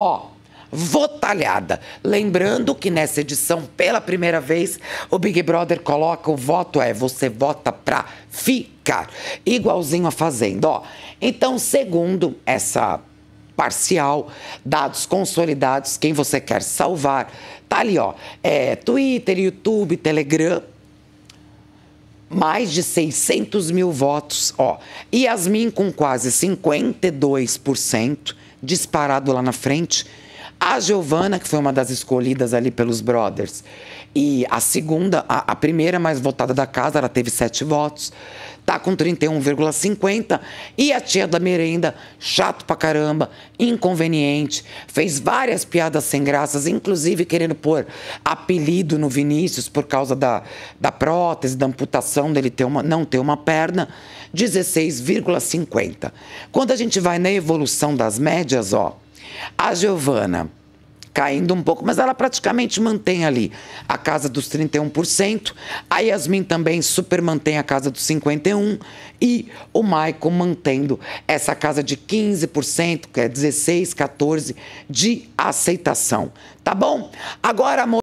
Ó, votalhada. Lembrando que nessa edição, pela primeira vez, o Big Brother coloca o voto é você vota pra ficar. Igualzinho a Fazenda, ó. Então, segundo essa parcial, dados consolidados, quem você quer salvar, tá ali, ó. É Twitter, YouTube, Telegram, mais de 600 mil votos. Ó, Yasmin com quase 52%, disparado lá na frente. A Giovana, que foi uma das escolhidas ali pelos brothers. E a segunda, a, a primeira mais votada da casa, ela teve sete votos. Tá com 31,50. E a tia da merenda, chato pra caramba, inconveniente. Fez várias piadas sem graças, inclusive querendo pôr apelido no Vinícius por causa da, da prótese, da amputação dele ter uma, não ter uma perna. 16,50. Quando a gente vai na evolução das médias, ó a Giovana caindo um pouco, mas ela praticamente mantém ali a casa dos 31%. A Yasmin também super mantém a casa dos 51% e o Maicon mantendo essa casa de 15%, que é 16, 14 de aceitação, tá bom? Agora, amor